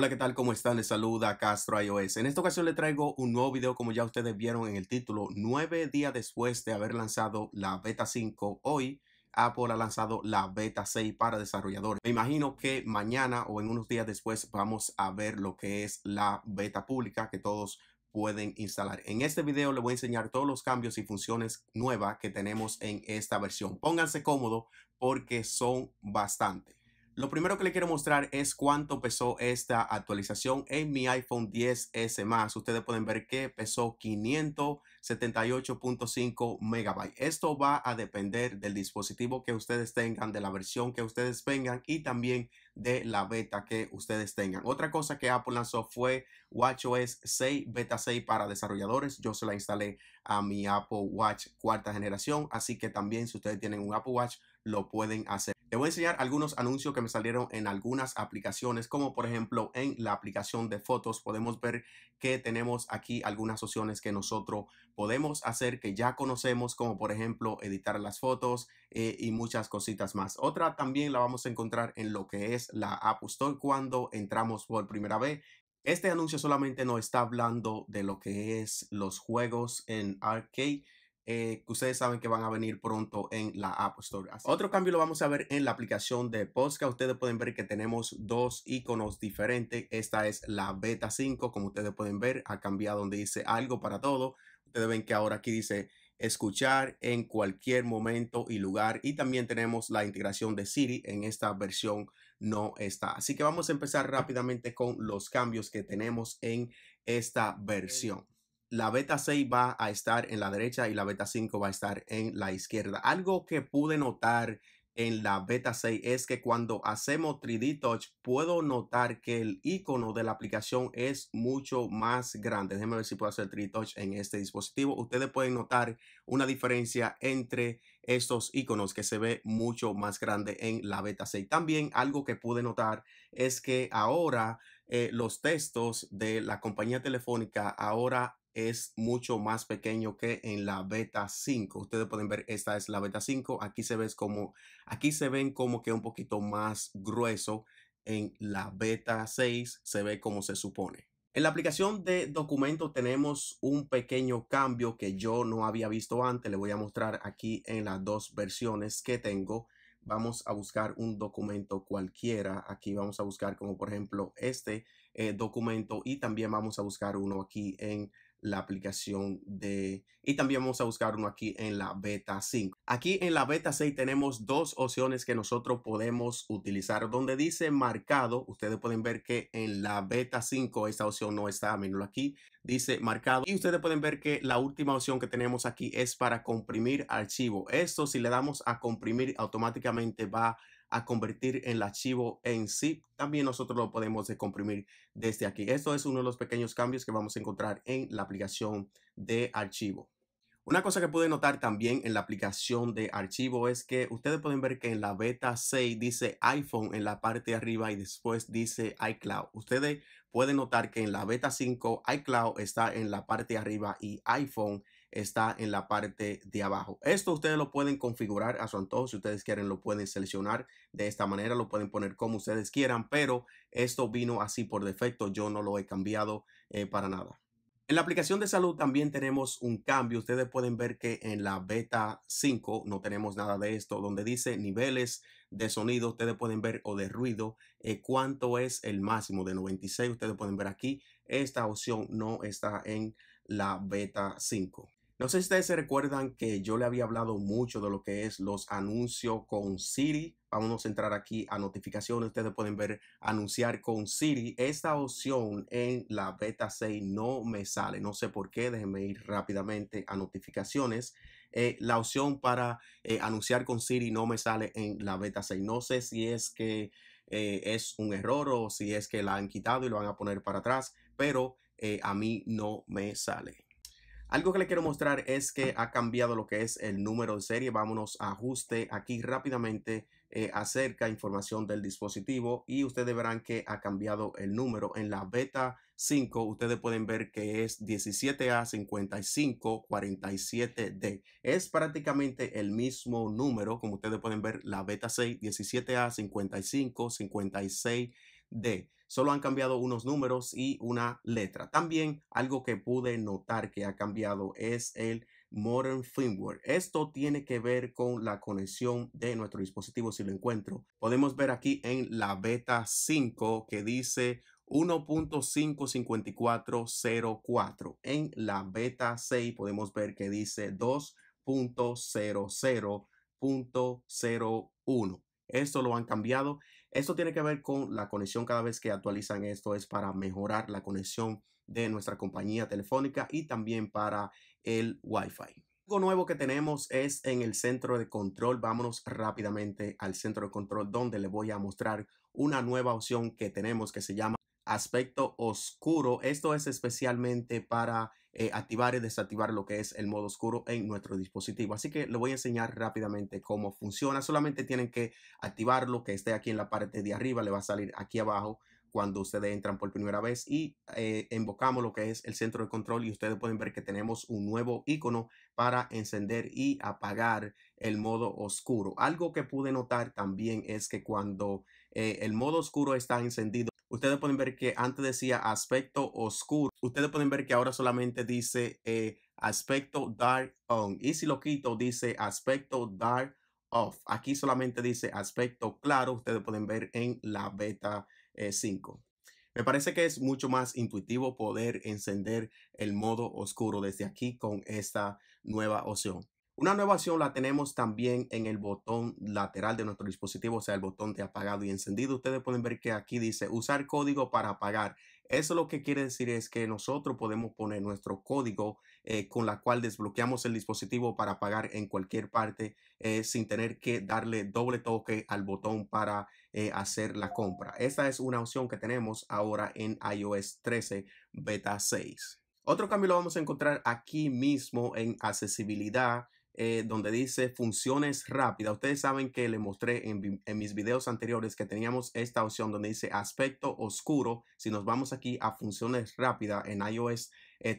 Hola, ¿qué tal? ¿Cómo están? Les saluda Castro iOS. En esta ocasión le traigo un nuevo video, como ya ustedes vieron en el título, nueve días después de haber lanzado la Beta 5 hoy. Apple ha lanzado la beta 6 para desarrolladores. Me imagino que mañana o en unos días después vamos a ver lo que es la beta pública que todos pueden instalar. En este video les voy a enseñar todos los cambios y funciones nuevas que tenemos en esta versión. Pónganse cómodo porque son bastantes. Lo primero que le quiero mostrar es cuánto pesó esta actualización en mi iPhone 10S más. Ustedes pueden ver que pesó 578.5 megabytes. Esto va a depender del dispositivo que ustedes tengan, de la versión que ustedes tengan y también de la beta que ustedes tengan. Otra cosa que Apple lanzó fue WatchOS 6 Beta 6 para desarrolladores. Yo se la instalé a mi Apple Watch cuarta generación. Así que también si ustedes tienen un Apple Watch lo pueden hacer. Te voy a enseñar algunos anuncios que me salieron en algunas aplicaciones, como por ejemplo en la aplicación de fotos podemos ver que tenemos aquí algunas opciones que nosotros podemos hacer que ya conocemos, como por ejemplo editar las fotos eh, y muchas cositas más. Otra también la vamos a encontrar en lo que es la App Store cuando entramos por primera vez este anuncio solamente nos está hablando de lo que es los juegos en arcade eh, que ustedes saben que van a venir pronto en la App Store. Otro cambio lo vamos a ver en la aplicación de POSCA. Ustedes pueden ver que tenemos dos iconos diferentes. Esta es la Beta 5, como ustedes pueden ver, ha cambiado donde dice algo para todo. Ustedes ven que ahora aquí dice escuchar en cualquier momento y lugar. Y también tenemos la integración de Siri en esta versión no está. Así que vamos a empezar rápidamente con los cambios que tenemos en esta versión la beta 6 va a estar en la derecha y la beta 5 va a estar en la izquierda. Algo que pude notar en la beta 6 es que cuando hacemos 3D Touch puedo notar que el icono de la aplicación es mucho más grande. Déjenme ver si puedo hacer 3D Touch en este dispositivo. Ustedes pueden notar una diferencia entre estos iconos que se ve mucho más grande en la beta 6. También algo que pude notar es que ahora eh, los textos de la compañía telefónica ahora es mucho más pequeño que en la beta 5. Ustedes pueden ver, esta es la beta 5. Aquí se, ve como, aquí se ven como que un poquito más grueso. En la beta 6 se ve como se supone. En la aplicación de documento tenemos un pequeño cambio que yo no había visto antes. Le voy a mostrar aquí en las dos versiones que tengo. Vamos a buscar un documento cualquiera. Aquí vamos a buscar como por ejemplo este eh, documento y también vamos a buscar uno aquí en la aplicación de... Y también vamos a buscar uno aquí en la beta 5. Aquí en la beta 6 tenemos dos opciones que nosotros podemos utilizar. Donde dice marcado, ustedes pueden ver que en la beta 5 esta opción no está, a menudo aquí, dice marcado. Y ustedes pueden ver que la última opción que tenemos aquí es para comprimir archivo. Esto si le damos a comprimir automáticamente va a convertir en el archivo en sí también nosotros lo podemos descomprimir desde aquí. Esto es uno de los pequeños cambios que vamos a encontrar en la aplicación de archivo. Una cosa que pude notar también en la aplicación de archivo es que ustedes pueden ver que en la beta 6 dice iPhone en la parte de arriba y después dice iCloud. Ustedes pueden notar que en la beta 5 iCloud está en la parte de arriba y iPhone está en la parte de abajo. Esto ustedes lo pueden configurar a su antojo. Si ustedes quieren, lo pueden seleccionar de esta manera. Lo pueden poner como ustedes quieran, pero esto vino así por defecto. Yo no lo he cambiado eh, para nada. En la aplicación de salud también tenemos un cambio. Ustedes pueden ver que en la beta 5 no tenemos nada de esto, donde dice niveles de sonido. Ustedes pueden ver o de ruido eh, cuánto es el máximo de 96. Ustedes pueden ver aquí. Esta opción no está en la beta 5. No sé si ustedes se recuerdan que yo le había hablado mucho de lo que es los anuncios con Siri. Vamos a entrar aquí a notificaciones. Ustedes pueden ver anunciar con Siri. Esta opción en la beta 6 no me sale. No sé por qué. Déjenme ir rápidamente a notificaciones. Eh, la opción para eh, anunciar con Siri no me sale en la beta 6. No sé si es que eh, es un error o si es que la han quitado y lo van a poner para atrás. Pero a mí no me sale. Algo que le quiero mostrar es que ha cambiado lo que es el número de serie. Vámonos a ajuste aquí rápidamente eh, acerca información del dispositivo y ustedes verán que ha cambiado el número. En la beta 5 ustedes pueden ver que es 17A5547D. Es prácticamente el mismo número como ustedes pueden ver la beta 6 17A5556D solo han cambiado unos números y una letra. También algo que pude notar que ha cambiado es el Modern Firmware. Esto tiene que ver con la conexión de nuestro dispositivo si lo encuentro. Podemos ver aquí en la beta 5 que dice 1.55404. En la beta 6 podemos ver que dice 2.00.01. Esto lo han cambiado esto tiene que ver con la conexión cada vez que actualizan esto, es para mejorar la conexión de nuestra compañía telefónica y también para el Wi-Fi. Algo nuevo que tenemos es en el centro de control. Vámonos rápidamente al centro de control donde le voy a mostrar una nueva opción que tenemos que se llama aspecto oscuro. Esto es especialmente para eh, activar y desactivar lo que es el modo oscuro en nuestro dispositivo. Así que lo voy a enseñar rápidamente cómo funciona. Solamente tienen que activarlo, que esté aquí en la parte de arriba, le va a salir aquí abajo cuando ustedes entran por primera vez y eh, invocamos lo que es el centro de control y ustedes pueden ver que tenemos un nuevo icono para encender y apagar el modo oscuro. Algo que pude notar también es que cuando eh, el modo oscuro está encendido, Ustedes pueden ver que antes decía aspecto oscuro. Ustedes pueden ver que ahora solamente dice eh, aspecto dark on. Y si lo quito, dice aspecto dark off. Aquí solamente dice aspecto claro. Ustedes pueden ver en la beta 5. Eh, Me parece que es mucho más intuitivo poder encender el modo oscuro desde aquí con esta nueva opción. Una nueva opción la tenemos también en el botón lateral de nuestro dispositivo, o sea, el botón de apagado y encendido. Ustedes pueden ver que aquí dice usar código para apagar. Eso lo que quiere decir es que nosotros podemos poner nuestro código eh, con la cual desbloqueamos el dispositivo para apagar en cualquier parte eh, sin tener que darle doble toque al botón para eh, hacer la compra. Esta es una opción que tenemos ahora en iOS 13 beta 6. Otro cambio lo vamos a encontrar aquí mismo en accesibilidad eh, donde dice funciones rápidas. Ustedes saben que le mostré en, mis videos anteriores que teníamos esta opción donde dice aspecto oscuro. Si nos vamos aquí a funciones rápidas en iOS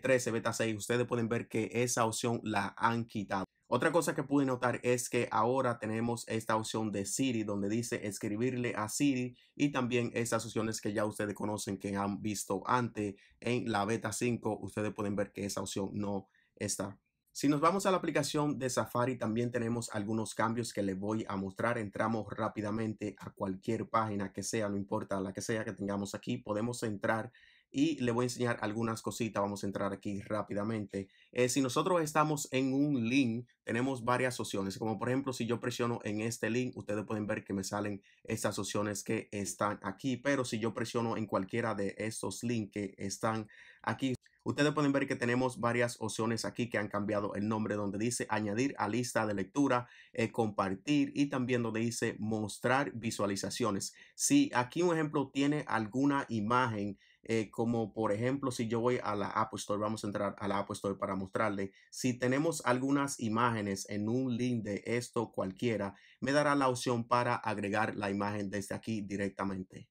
13 eh, beta 6, ustedes pueden ver que esa opción la han quitado. Otra cosa que pude notar es que ahora tenemos esta opción de Siri donde dice escribirle a Siri y también esas opciones que ya ustedes conocen que han visto antes en la beta 5. Ustedes pueden ver que esa opción no está si nos vamos a la aplicación de Safari, también tenemos algunos cambios que les voy a mostrar. Entramos rápidamente a cualquier página que sea, no importa la que sea que tengamos aquí, podemos entrar y le voy a enseñar algunas cositas. Vamos a entrar aquí rápidamente. Eh, si nosotros estamos en un link, tenemos varias opciones. Como por ejemplo, si yo presiono en este link, ustedes pueden ver que me salen estas opciones que están aquí. Pero si yo presiono en cualquiera de estos links que están aquí, Ustedes pueden ver que tenemos varias opciones aquí que han cambiado el nombre donde dice añadir a lista de lectura, eh, compartir y también donde dice mostrar visualizaciones. Si aquí un ejemplo tiene alguna imagen eh, como por ejemplo, si yo voy a la App Store, vamos a entrar a la App Store para mostrarle. Si tenemos algunas imágenes en un link de esto cualquiera, me dará la opción para agregar la imagen desde aquí directamente.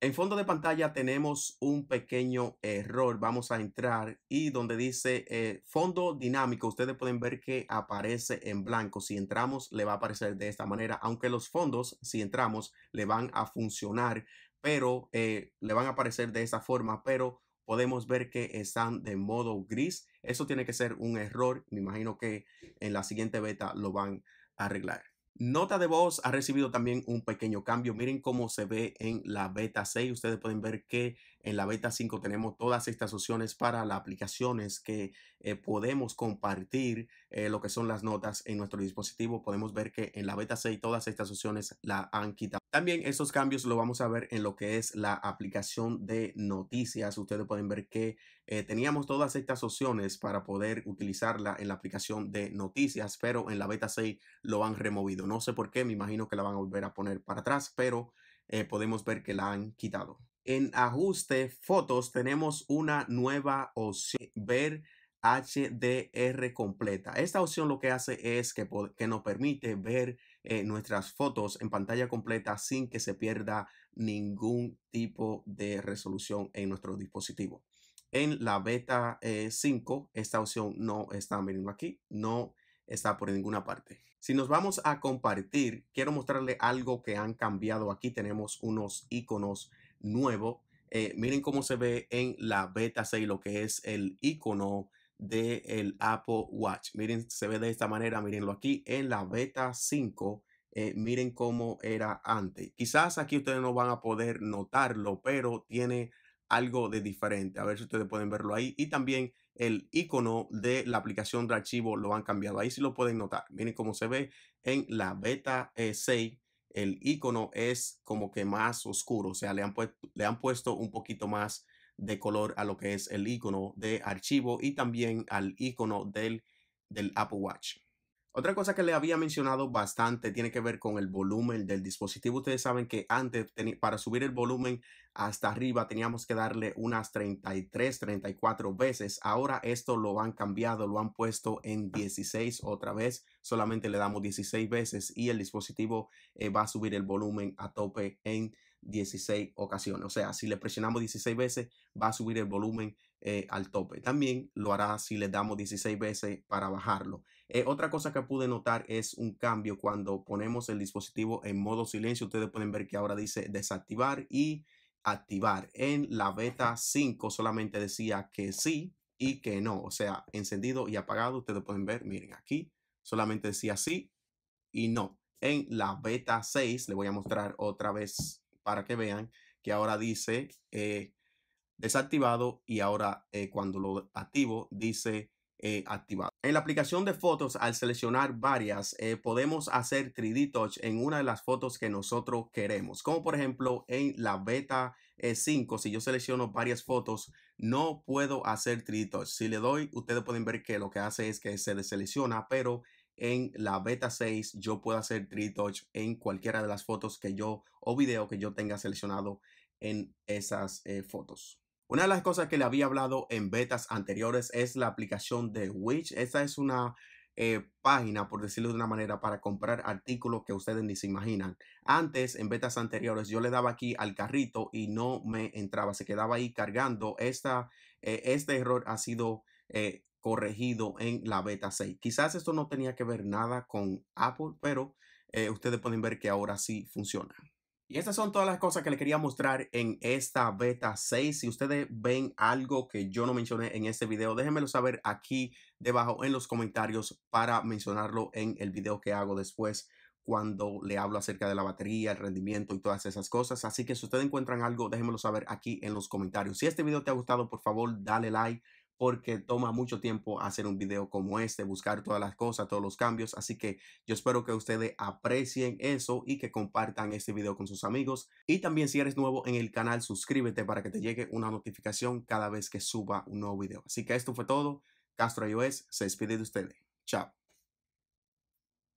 En fondo de pantalla tenemos un pequeño error. Vamos a entrar y donde dice eh, fondo dinámico, ustedes pueden ver que aparece en blanco. Si entramos, le va a aparecer de esta manera, aunque los fondos, si entramos, le van a funcionar, pero eh, le van a aparecer de esa forma, pero podemos ver que están de modo gris. Eso tiene que ser un error. Me imagino que en la siguiente beta lo van a arreglar. Nota de voz ha recibido también un pequeño cambio. Miren cómo se ve en la beta 6. Ustedes pueden ver que en la beta 5 tenemos todas estas opciones para las aplicaciones que eh, podemos compartir eh, lo que son las notas en nuestro dispositivo. Podemos ver que en la beta 6 todas estas opciones la han quitado. También estos cambios lo vamos a ver en lo que es la aplicación de noticias. Ustedes pueden ver que eh, teníamos todas estas opciones para poder utilizarla en la aplicación de noticias, pero en la beta 6 lo han removido. No sé por qué, me imagino que la van a volver a poner para atrás, pero podemos ver que la han quitado. En ajuste fotos tenemos una nueva opción, ver HDR completa. Esta opción lo que hace es que, nos permite ver eh, nuestras fotos en pantalla completa sin que se pierda ningún tipo de resolución en nuestro dispositivo. En la beta 5, eh, esta opción no está veniendo aquí, no está por ninguna parte. Si nos vamos a compartir, quiero mostrarle algo que han cambiado. Aquí tenemos unos iconos nuevo. Eh, miren cómo se ve en la beta 6 lo que es el icono del de Apple Watch. Miren, se ve de esta manera, Mirenlo aquí en la beta 5. Eh, miren cómo era antes. Quizás aquí ustedes no van a poder notarlo, pero tiene algo de diferente. A ver si ustedes pueden verlo ahí. Y también el icono de la aplicación de archivo lo han cambiado. Ahí si lo pueden notar. Miren cómo se ve en la beta 6. Eh, el icono es como que más oscuro, o sea, le han, puesto un poquito más de color a lo que es el icono de archivo y también al icono del Apple Watch. Otra cosa que le había mencionado bastante tiene que ver con el volumen del dispositivo. Ustedes saben que antes para subir el volumen hasta arriba teníamos que darle unas 33, 34 veces. Ahora esto lo han cambiado, lo han puesto en 16 otra vez. Solamente le damos 16 veces y el dispositivo eh, va a subir el volumen a tope en 16 ocasiones. O sea, si le presionamos 16 veces, va a subir el volumen eh, al tope. También lo hará si le damos 16 veces para bajarlo. Eh, otra cosa que pude notar es un cambio cuando ponemos el dispositivo en modo silencio. Ustedes pueden ver que ahora dice desactivar y activar. En la beta 5 solamente decía que sí y que no. O sea, encendido y apagado. Ustedes pueden ver, miren aquí, solamente decía sí y no. En la beta 6, le voy a mostrar otra vez para que vean que ahora dice eh, desactivado y ahora eh, cuando lo activo dice eh, activado. En la aplicación de fotos, al seleccionar varias, eh, podemos hacer 3D Touch en una de las fotos que nosotros queremos. Como por ejemplo en la beta 5, si yo selecciono varias fotos, no puedo hacer 3D Touch. Si le doy, ustedes pueden ver que lo que hace es que se deselecciona, pero en la beta 6 yo puedo hacer 3D Touch en cualquiera de las fotos que yo o video que yo tenga seleccionado en esas fotos. Una de las cosas que le había hablado en betas anteriores es la aplicación de Witch. Esta es una eh, página, por decirlo de una manera, para comprar artículos que ustedes ni se imaginan. Antes, en betas anteriores, yo le daba aquí al carrito y no me entraba, se quedaba ahí cargando. Esta, eh, este error ha sido eh, corregido en la beta 6. Quizás esto no tenía que ver nada con Apple, pero ustedes pueden ver que ahora sí funciona. Y estas son todas las cosas que le quería mostrar en esta beta 6. Si ustedes ven algo que yo no mencioné en este video, déjenmelo saber aquí debajo en los comentarios para mencionarlo en el video que hago después cuando le hablo acerca de la batería, el rendimiento y todas esas cosas. Así que si ustedes encuentran algo, déjenmelo saber aquí en los comentarios. Si este video te ha gustado, por favor, dale like porque toma mucho tiempo hacer un video como este, buscar todas las cosas, todos los cambios. Así que yo espero que ustedes aprecien eso y que compartan este video con sus amigos. Y también si eres nuevo en el canal, suscríbete para que te llegue una notificación cada vez que suba un nuevo video. Así que esto fue todo. Castro iOS se despide de ustedes. Chao.